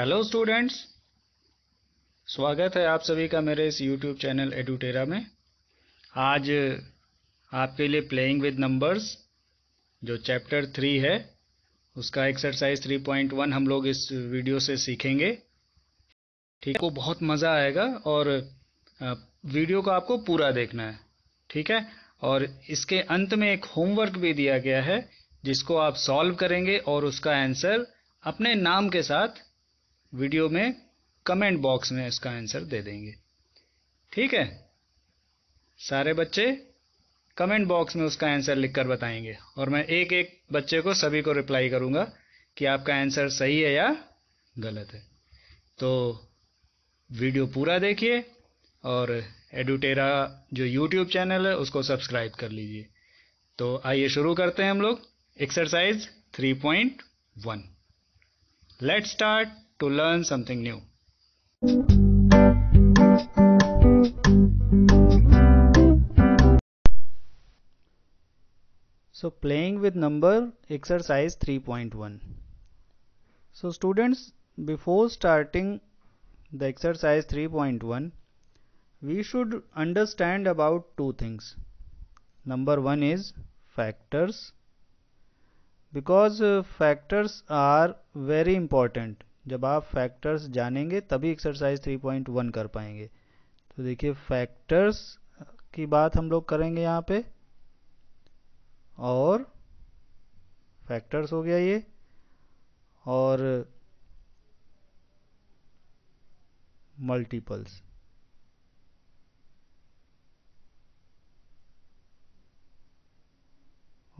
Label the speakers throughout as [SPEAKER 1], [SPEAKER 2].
[SPEAKER 1] Hello students स्वागत है आप सभी का मेरे इस यूट्यूब चैनल एडुटेरा में आज आपके लिए प्लेइंग विद नंबर्स जो चैप्टर थ्री है उसका एक्सरसाइज थ्री पॉइंट वन हम लोग इस वीडियो से सीखेंगे ठीक है बहुत मज़ा आएगा और वीडियो को आपको पूरा देखना है ठीक है और इसके अंत में एक होमवर्क भी दिया गया है जिसको आप सॉल्व करेंगे और उसका आंसर अपने नाम के साथ वीडियो में कमेंट बॉक्स में इसका आंसर दे देंगे ठीक है सारे बच्चे कमेंट बॉक्स में उसका आंसर लिखकर बताएंगे और मैं एक एक बच्चे को सभी को रिप्लाई करूंगा कि आपका आंसर सही है या गलत है तो वीडियो पूरा देखिए और एडुटेरा जो यूट्यूब चैनल है उसको सब्सक्राइब कर लीजिए तो आइए शुरू करते हैं हम लोग exercise 3.1 let's start to learn something new. So playing with number exercise 3.1. So students before starting the exercise 3.1 we should understand about two things. Number one is factors because uh, factors are very important जब आप factors जानेंगे तभी exercise 3.1 कर पाएंगे तो देखिए factors की बात हम लोग करेंगे यहाँ पे और फैक्टर्स हो गया ये और मल्टीपल्स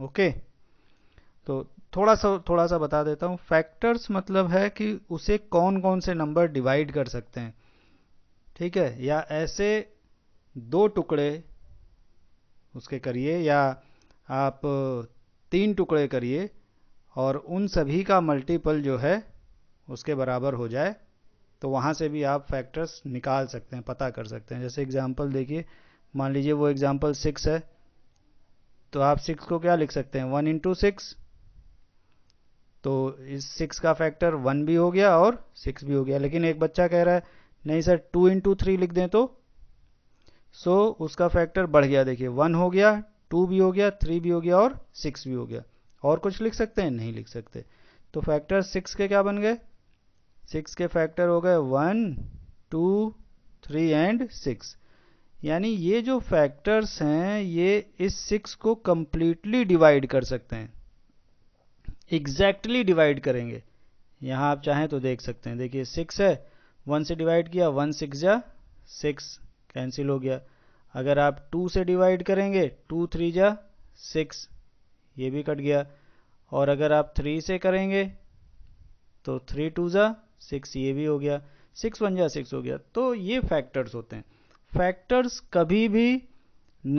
[SPEAKER 1] ओके तो थोड़ा सा थोड़ा सा बता देता हूँ फैक्टर्स मतलब है कि उसे कौन कौन से नंबर डिवाइड कर सकते हैं ठीक है या ऐसे दो टुकड़े उसके करिए या आप तीन टुकड़े करिए और उन सभी का मल्टीपल जो है उसके बराबर हो जाए तो वहाँ से भी आप फैक्टर्स निकाल सकते हैं पता कर सकते हैं जैसे एग्जांपल देखिए मान लीजिए वो एग्जांपल सिक्स है तो आप सिक्स को क्या लिख सकते हैं वन इंटू सिक्स तो इस सिक्स का फैक्टर वन भी हो गया और सिक्स भी हो गया लेकिन एक बच्चा कह रहा है नहीं सर टू इंटू थ्री लिख दें तो सो so, उसका फैक्टर बढ़ गया देखिए वन हो गया टू भी हो गया थ्री भी हो गया और सिक्स भी हो गया और कुछ लिख सकते हैं नहीं लिख सकते तो फैक्टर सिक्स के क्या बन गए सिक्स के फैक्टर हो गए one two three and six यानी ये जो फैक्टर्स हैं ये इस सिक्स को कम्प्लीटली डिवाइड कर सकते हैं एग्जैक्टली exactly डिवाइड करेंगे यहाँ आप चाहें तो देख सकते हैं देखिए सिक्स है वन से डिवाइड किया वन सिक्स जा सिक्स कैंसिल हो गया अगर आप टू से डिवाइड करेंगे टू थ्री जा सिक्स ये भी कट गया और अगर आप थ्री से करेंगे तो थ्री टू ज़ा सिक्स ये भी हो गया सिक्स वन जा सिक्स हो गया तो ये फैक्टर्स होते हैं फैक्टर्स कभी भी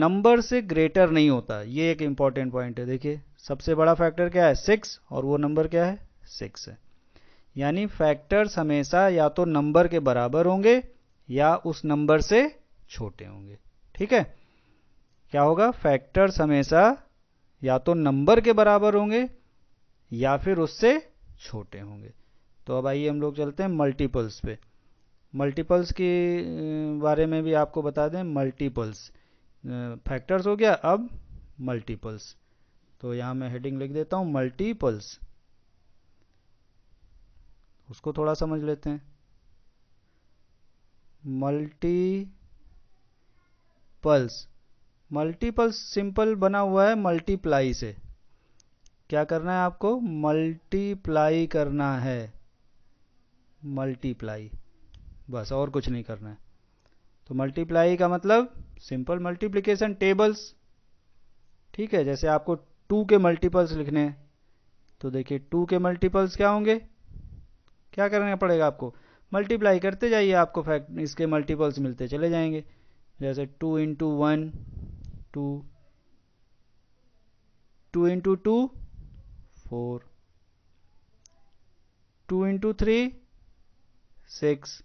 [SPEAKER 1] नंबर से ग्रेटर नहीं होता ये एक इंपॉर्टेंट पॉइंट है देखिए सबसे बड़ा फैक्टर क्या है सिक्स और वो नंबर क्या है सिक्स है यानी फैक्टर्स हमेशा या तो नंबर के बराबर होंगे या उस नंबर से छोटे होंगे ठीक है क्या होगा फैक्टर्स हमेशा या तो नंबर के बराबर होंगे या फिर उससे छोटे होंगे तो अब आइए हम लोग चलते हैं मल्टीपल्स पे मल्टीपल्स के बारे में भी आपको बता दें मल्टीपल्स फैक्टर्स हो गया अब मल्टीपल्स तो यहां मैं हेडिंग लिख देता हूं मल्टीपल्स उसको थोड़ा समझ लेते हैं मल्टी पल्स मल्टीपल्स सिंपल बना हुआ है मल्टीप्लाई से क्या करना है आपको मल्टीप्लाई करना है मल्टीप्लाई बस और कुछ नहीं करना है तो मल्टीप्लाई का मतलब सिंपल मल्टीप्लीकेशन टेबल्स ठीक है जैसे आपको टू के मल्टीपल्स लिखने हैं तो देखिए टू के मल्टीपल्स क्या होंगे क्या करना पड़ेगा आपको मल्टीप्लाई करते जाइए आपको फैक्ट इसके मल्टीपल्स मिलते चले जाएंगे जैसे two into one two two into two four two into three six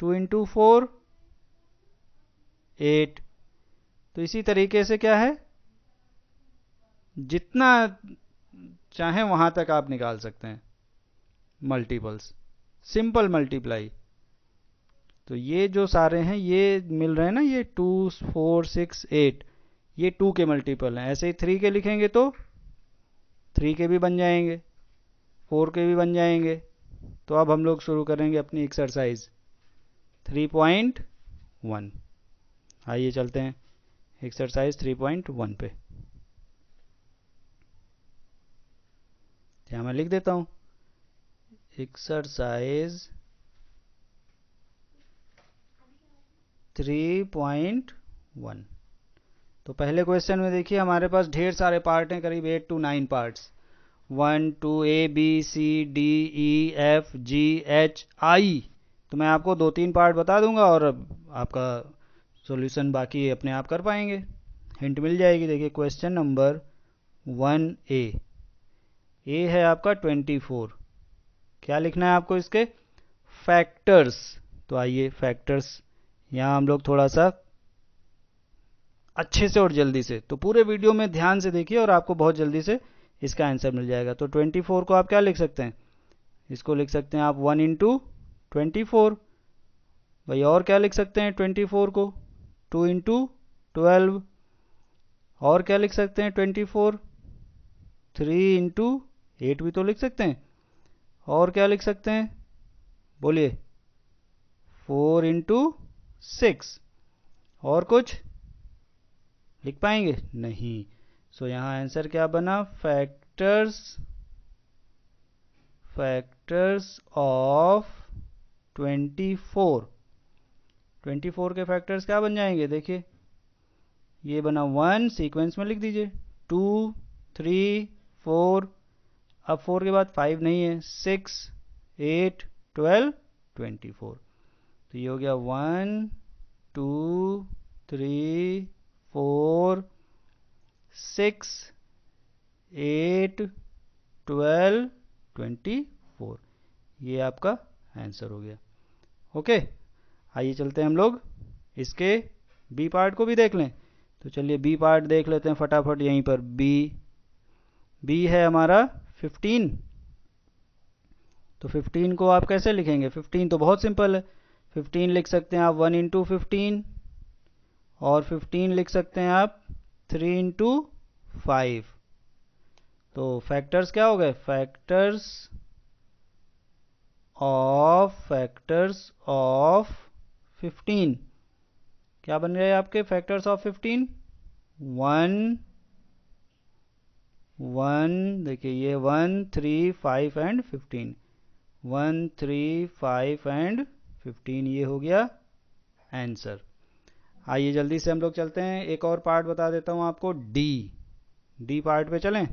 [SPEAKER 1] two into four eight तो इसी तरीके से क्या है जितना चाहे वहां तक आप निकाल सकते हैं मल्टीपल्स सिंपल मल्टीप्लाई तो ये जो सारे हैं ये मिल रहे हैं ना ये टू फोर सिक्स एट ये टू के मल्टीपल हैं ऐसे ही थ्री के लिखेंगे तो थ्री के भी बन जाएंगे फोर के भी बन जाएंगे तो अब हम लोग शुरू करेंगे अपनी एक्सरसाइज थ्री पॉइंट वन आइए चलते हैं एक्सरसाइज थ्री पॉइंट वन पे यहां मैं लिख देता हूं एक्सरसाइज थ्री पॉइंट वन तो पहले क्वेश्चन में देखिए हमारे पास ढेर सारे पार्ट हैं करीब eight to nine parts one two A B C D E F G H I तो मैं आपको दो तीन पार्ट बता दूंगा और आपका सॉल्यूशन बाकी अपने आप कर पाएंगे हिंट मिल जाएगी देखिए क्वेश्चन नंबर वन ए ये है आपका ट्वेंटी फोर क्या लिखना है आपको इसके फैक्टर्स तो आइए फैक्टर्स यहां हम लोग थोड़ा सा अच्छे से और जल्दी से तो पूरे वीडियो में ध्यान से देखिए और आपको बहुत जल्दी से इसका आंसर मिल जाएगा तो 24 को आप क्या लिख सकते हैं इसको लिख सकते हैं आप 1 इंटू ट्वेंटी भाई और क्या लिख सकते हैं 24 को 2 इंटू ट्वेल्व और क्या लिख सकते हैं 24 फोर थ्री इंटू एट भी तो लिख सकते हैं और क्या लिख सकते हैं बोलिए फोर इंटू सिक्स और कुछ लिख पाएंगे नहीं सो so, आंसर क्या बना factors factors of twenty four twenty four के फैक्टर्स क्या बन जाएंगे देखिए ये बना वन सीक्वेंस में लिख दीजिए टू थ्री फोर अब फोर के बाद फाइव नहीं है six eight twelve twenty four तो ये हो गया one two three four six eight twelve twenty four ये आपका आंसर हो गया ओके आइए चलते हैं हम लोग इसके बी पार्ट को भी देख लें तो चलिए बी पार्ट देख लेते हैं फटाफट यहीं पर बी बी है हमारा फिफ्टीन तो फिफ्टीन को आप कैसे लिखेंगे फिफ्टीन तो बहुत सिंपल है फिफ्टीन लिख सकते हैं आप वन इंटू फिफ्टीन और फिफ्टीन लिख सकते हैं आप थ्री इंटू फाइव तो फैक्टर्स क्या हो गए factors of factors of fifteen क्या बन गए आपके factors of fifteen one one देखिए ये one three five and fifteen one three five and fifteen ये हो गया आंसर आइए जल्दी से हम लोग चलते हैं एक और पार्ट बता देता हूँ आपको डी डी पार्ट पे चलें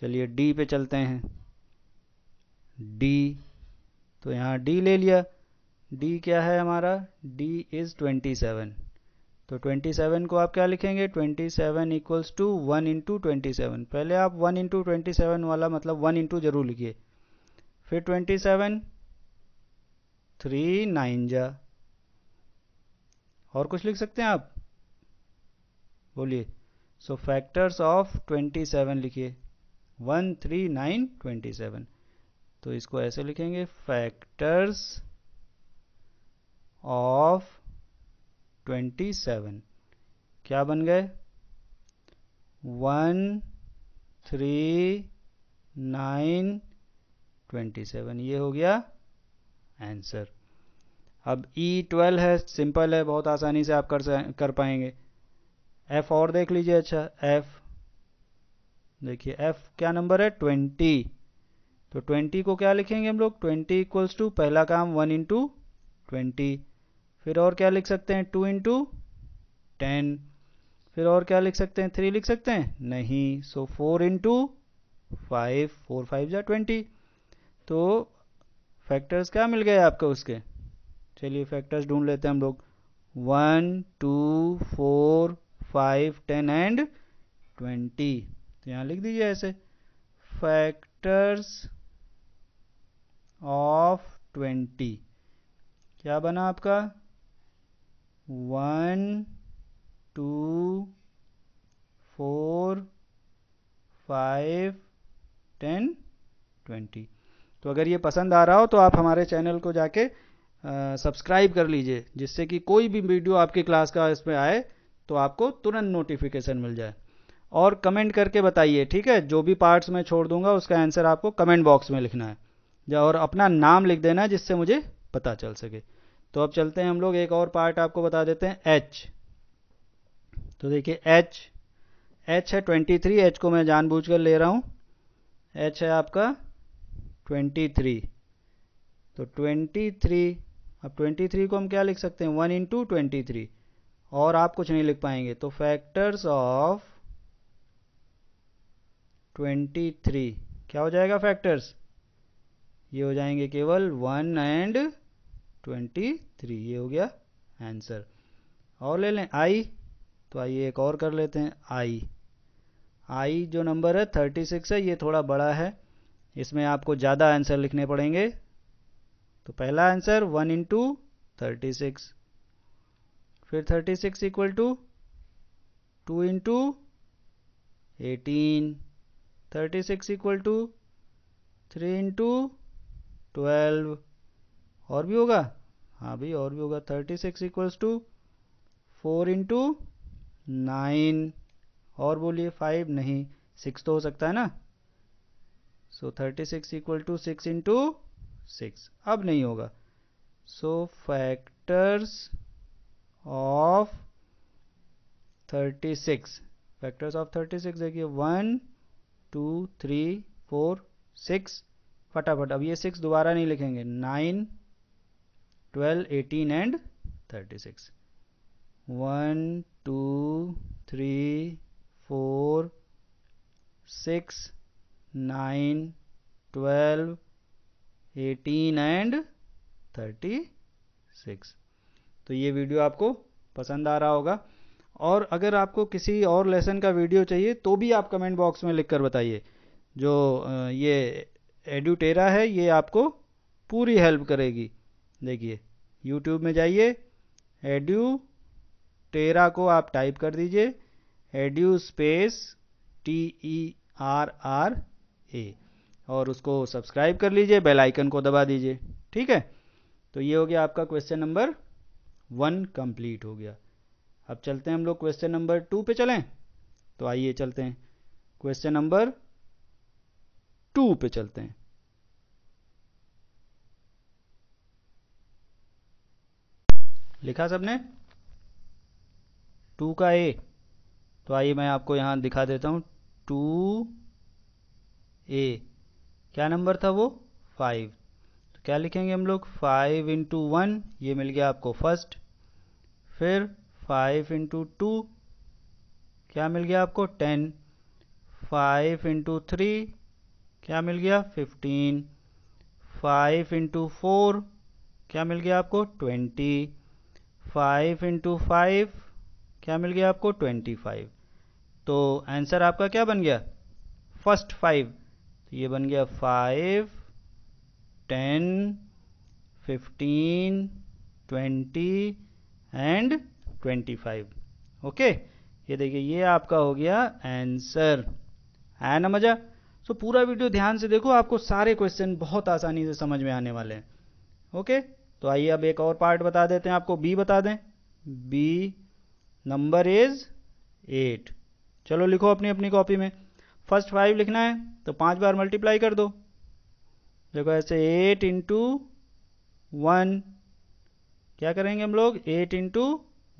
[SPEAKER 1] चलिए डी पे चलते हैं डी तो यहाँ डी ले लिया डी क्या है हमारा डी इज़ ट्वेंटी सेवन तो 27 को आप क्या लिखेंगे 27 seven equals to one into twenty पहले आप वन इंटू ट्वेंटी वाला मतलब वन इंटू जरूर लिखिए फिर ट्वेंटी सेवन थ्री नाइन जा और कुछ लिख सकते हैं आप बोलिए so factors of twenty seven लिखिए one three nine twenty seven तो इसको ऐसे लिखेंगे फैक्टर्स ऑफ ट्वेंटी सेवन क्या बन गए one three nine twenty seven ये हो गया आंसर अब ई e ट्वेल्व है सिंपल है बहुत आसानी से आप कर कर पाएंगे एफ और देख लीजिए अच्छा एफ देखिए एफ क्या नंबर है ट्वेंटी तो ट्वेंटी को क्या लिखेंगे हम लोग ट्वेंटी इक्वल्स टू पहला काम वन इंटू ट्वेंटी फिर और क्या लिख सकते हैं टू इंटू टेन फिर और क्या लिख सकते हैं थ्री लिख सकते हैं नहीं so four into five four five या ट्वेंटी तो फैक्टर्स क्या मिल गए आपको उसके चलिए फैक्टर्स ढूंढ लेते हैं हम लोग one two four five ten and twenty तो यहाँ लिख दीजिए ऐसे फैक्टर्स ऑफ ट्वेंटी क्या बना आपका one two four five ten twenty तो अगर ये पसंद आ रहा हो तो आप हमारे चैनल को जाके सब्सक्राइब कर लीजिए जिससे कि कोई भी वीडियो आपकी क्लास का इसमें आए तो आपको तुरंत नोटिफिकेशन मिल जाए और कमेंट करके बताइए ठीक है जो भी पार्ट्स मैं छोड़ दूंगा उसका आंसर आपको कमेंट बॉक्स में लिखना है और अपना नाम लिख देना जिससे मुझे पता चल सके तो अब चलते हैं हम लोग एक और पार्ट आपको बता देते हैं एच तो देखिए एच एच है ट्वेंटी थ्री एच को मैं जानबूझकर ले रहा हूं एच है आपका ट्वेंटी थ्री तो ट्वेंटी थ्री अब ट्वेंटी थ्री को हम क्या लिख सकते हैं वन इंटू ट्वेंटी थ्री और आप कुछ नहीं लिख पाएंगे तो फैक्टर्स ऑफ ट्वेंटी थ्री क्या हो जाएगा फैक्टर्स ये हो जाएंगे केवल वन एंड ट्वेंटी थ्री ये हो गया आंसर और ले लें आई तो आइए एक और कर लेते हैं आई आई जो नंबर है थर्टी सिक्स है ये थोड़ा बड़ा है इसमें आपको ज़्यादा आंसर लिखने पड़ेंगे तो पहला answer one into thirty six फिर thirty six equal to two into eighteen thirty six equal to three into twelve और भी होगा हाँ भाई और भी होगा thirty six equals to four into nine और बोलिए फाइव नहीं सिक्स तो हो सकता है ना so thirty six equal to six into six अब नहीं होगा so factors of thirty six factors of thirty six देखिए one two three four six फटाफट अब ये सिक्स दोबारा नहीं लिखेंगे नाइन 12, 18 and 36. 1, 2, 3, 4, 6, 9, 12, 18 एंड 36. तो ये वीडियो आपको पसंद आ रहा होगा और अगर आपको किसी और लेसन का वीडियो चाहिए तो भी आप कमेंट बॉक्स में लिख कर बताइए जो ये एडुटेरा है ये आपको पूरी हेल्प करेगी देखिए यूट्यूब में जाइए एड्यू टेरा को आप टाइप कर दीजिए Edu space T E R R A और उसको सब्सक्राइब कर लीजिए बेल आइकन को दबा दीजिए ठीक है तो ये हो गया आपका क्वेश्चन नंबर वन कंप्लीट हो गया अब चलते हैं हम लोग क्वेश्चन नंबर टू पे चलें तो आइए चलते हैं क्वेश्चन नंबर टू पे चलते हैं लिखा सबने टू का ए तो आइए मैं आपको यहाँ दिखा देता हूँ टू ए क्या नंबर था वो फाइव तो क्या लिखेंगे हम लोग फाइव इंटू वन ये मिल गया आपको फर्स्ट फिर फाइव इंटू टू क्या मिल गया आपको टेन फाइव इंटू थ्री क्या मिल गया फिफ्टीन फाइव इंटू फोर क्या मिल गया आपको ट्वेंटी फाइव इंटू फाइव क्या मिल गया आपको ट्वेंटी फाइव तो आंसर आपका क्या बन गया फर्स्ट फाइव तो ये बन गया five ten fifteen twenty and twenty five okay ये देखिए ये आपका हो गया आंसर है ना मज़ा सो तो पूरा वीडियो ध्यान से देखो आपको सारे क्वेश्चन बहुत आसानी से समझ में आने वाले हैं ओके okay? तो आइए अब एक और पार्ट बता देते हैं आपको बी बता दें बी नंबर इज एट चलो लिखो अपनी अपनी कॉपी में फर्स्ट फाइव लिखना है तो पांच बार मल्टीप्लाई कर दो देखो ऐसे एट इंटू वन क्या करेंगे हम लोग एट इंटू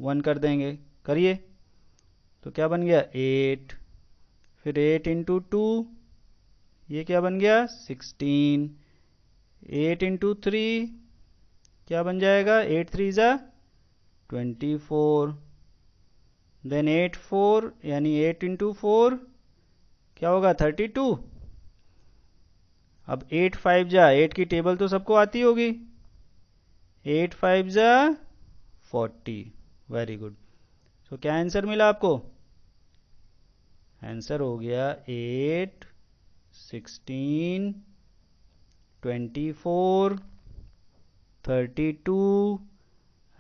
[SPEAKER 1] वन कर देंगे करिए तो क्या बन गया एट फिर एट इंटू टू ये क्या बन गया सिक्सटीन एट इंटू थ्री क्या बन जाएगा एट थ्री ज़ा twenty four then eight four यानी एट इंटू फोर क्या होगा थर्टी टू अब एट फाइव जा एट की टेबल तो सबको आती होगी एट फाइव जा फोर्टी वेरी गुड सो क्या आंसर मिला आपको आंसर हो गया eight sixteen twenty four thirty two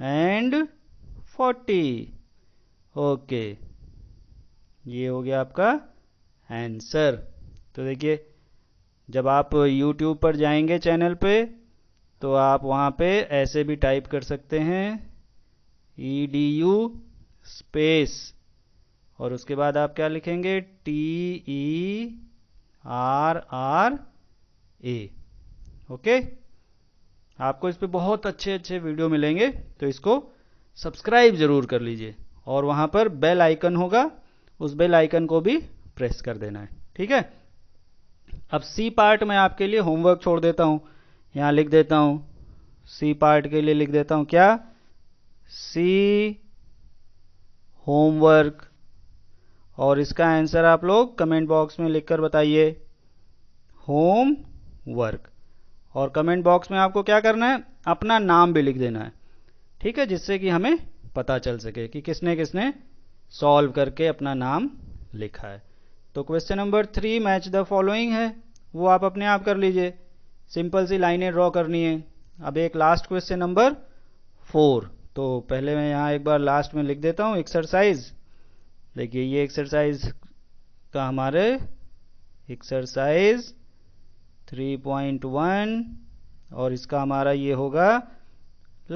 [SPEAKER 1] and forty okay ये हो गया आपका आंसर तो देखिए जब आप YouTube पर जाएंगे चैनल पे तो आप वहाँ पे ऐसे भी टाइप कर सकते हैं ई डी यू स्पेस और उसके बाद आप क्या लिखेंगे T E R R A okay आपको इस पर बहुत अच्छे अच्छे वीडियो मिलेंगे तो इसको सब्सक्राइब जरूर कर लीजिए और वहाँ पर बेल आइकन होगा उस बेल आइकन को भी प्रेस कर देना है ठीक है अब सी पार्ट में आपके लिए होमवर्क छोड़ देता हूँ यहाँ लिख देता हूँ सी पार्ट के लिए लिख देता हूँ क्या सी होमवर्क और इसका आंसर आप लोग कमेंट बॉक्स में लिखकर बताइए होम वर्क और कमेंट बॉक्स में आपको क्या करना है अपना नाम भी लिख देना है ठीक है जिससे कि हमें पता चल सके कि किसने किसने सॉल्व करके अपना नाम लिखा है तो question number three match the following है वो आप अपने आप कर लीजिए सिंपल सी लाइनें ड्रॉ करनी है अब एक लास्ट क्वेश्चन नंबर फोर तो पहले मैं यहाँ एक बार लास्ट में लिख देता हूँ एक्सरसाइज देखिए ये एक्सरसाइज का हमारे एक्सरसाइज थ्री पॉइंट वन और इसका हमारा ये होगा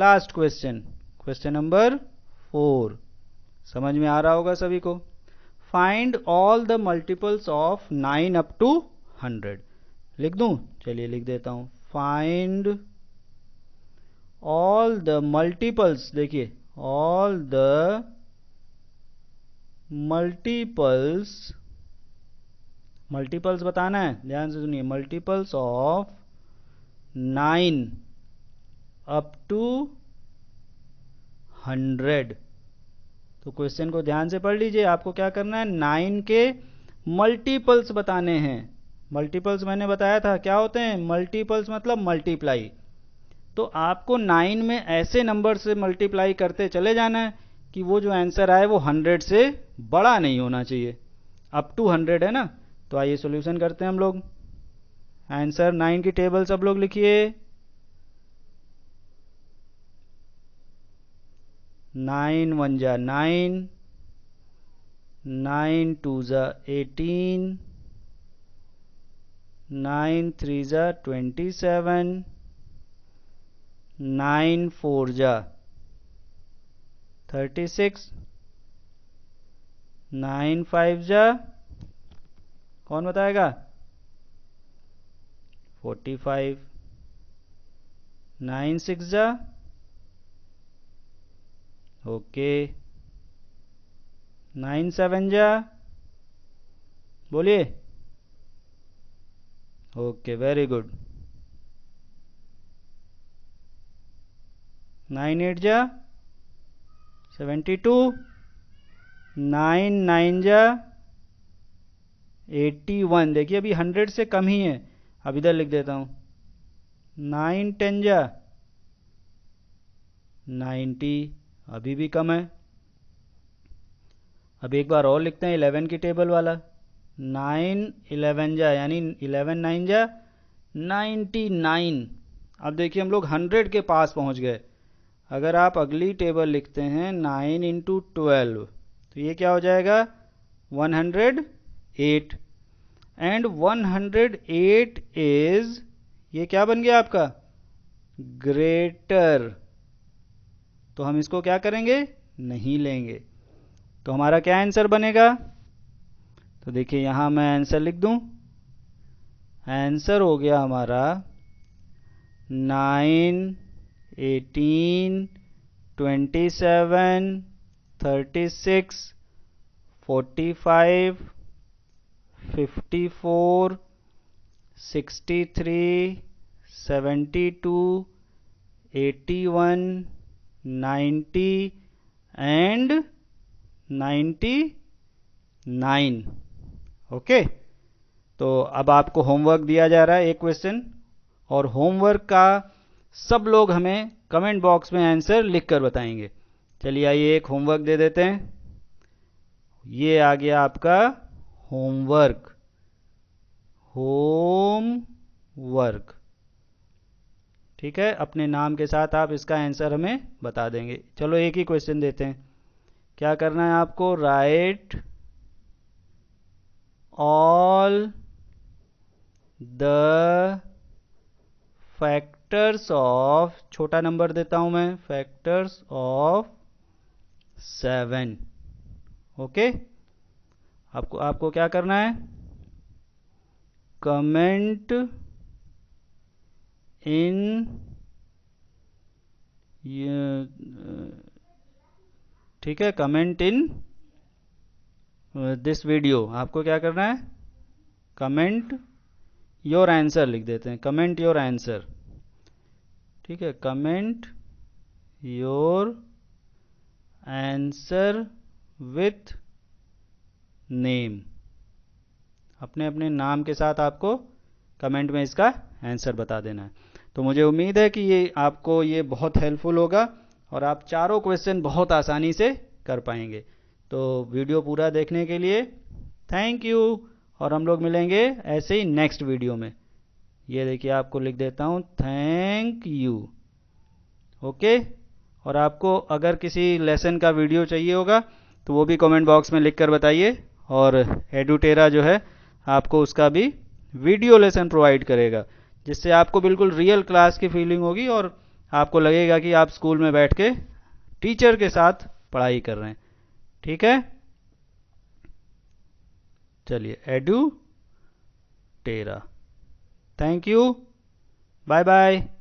[SPEAKER 1] last question question number four समझ में आ रहा होगा सभी को find all the multiples of nine up to hundred लिख दूं चलिए लिख देता हूं फाइंड ऑल द मल्टीपल्स देखिए ऑल द मल्टीपल्स मल्टीपल्स बताना है ध्यान से सुनिए multiples of nine up to hundred तो क्वेश्चन को ध्यान से पढ़ लीजिए आपको क्या करना है नाइन के मल्टीपल्स बताने हैं मल्टीपल्स मैंने बताया था क्या होते हैं मल्टीपल्स मतलब मल्टीप्लाई तो आपको नाइन में ऐसे नंबर से मल्टीप्लाई करते चले जाना है कि वो जो आंसर आए वो हंड्रेड से बड़ा नहीं होना चाहिए अप टू हंड्रेड है ना तो आइए सोल्यूशन करते हैं हम लोग आंसर नाइन की टेबल सब लोग लिखिए नाइन वन जा नाइन नाइन टू जा एटीन नाइन थ्री जा ट्वेंटी सेवन नाइन फोर जा थर्टी सिक्स नाइन फाइव जा कौन बताएगा फोर्टी फाइव नाइन सिक्स जा ओके नाइन सेवन जा बोलिए okay very good nine eight जा सेवेंटी टू नाइन नाइन जा एट्टी वन देखिए अभी हंड्रेड से कम ही है अब इधर लिख देता हूँ नाइन टेन जा नाइन्टी अभी भी कम है अब एक बार और लिखते हैं इलेवन की टेबल वाला नाइन इलेवन जा यानी इलेवन नाइन जा नाइन्टी नाइन अब देखिए हम लोग हंड्रेड के पास पहुंच गए अगर आप अगली टेबल लिखते हैं नाइन इंटू ट्वेल्व तो ये क्या हो जाएगा one hundred eight and one hundred eight is ये क्या बन गया आपका ग्रेटर तो हम इसको क्या करेंगे नहीं लेंगे तो हमारा क्या आंसर बनेगा तो देखिए यहां मैं आंसर लिख दूं आंसर हो गया हमारा nine eighteen twenty seven thirty six forty five fifty four sixty three seventy two eighty one ninety and ninety nine okay तो अब आपको होमवर्क दिया जा रहा है एक क्वेश्चन और होमवर्क का सब लोग हमें कमेंट बॉक्स में आंसर लिखकर बताएंगे चलिए आइए एक होमवर्क दे देते हैं ये आ गया आपका होमवर्क होम वर्क ठीक है अपने नाम के साथ आप इसका आंसर हमें बता देंगे चलो एक ही क्वेश्चन देते हैं क्या करना है आपको write all the factors of छोटा नंबर देता हूं मैं factors of seven okay okay? आपको आपको क्या करना है कमेंट इन ठीक है कमेंट इन दिस वीडियो आपको क्या करना है कमेंट योर आंसर लिख देते हैं कमेंट योर आंसर ठीक है comment your answer with name अपने अपने नाम के साथ आपको कमेंट में इसका आंसर बता देना है तो मुझे उम्मीद है कि ये आपको ये बहुत हेल्पफुल होगा और आप चारों क्वेश्चन बहुत आसानी से कर पाएंगे तो वीडियो पूरा देखने के लिए थैंक यू और हम लोग मिलेंगे ऐसे ही नेक्स्ट वीडियो में ये देखिए आपको लिख देता हूँ थैंक यू ओके और आपको अगर किसी लेसन का वीडियो चाहिए होगा तो वो भी कमेंट बॉक्स में लिखकर बताइए और एडुटेरा जो है आपको उसका भी वीडियो लेसन प्रोवाइड करेगा जिससे आपको बिल्कुल रियल क्लास की फीलिंग होगी और आपको लगेगा कि आप स्कूल में बैठ के टीचर के साथ पढ़ाई कर रहे हैं ठीक है चलिए EduTerra thank you bye bye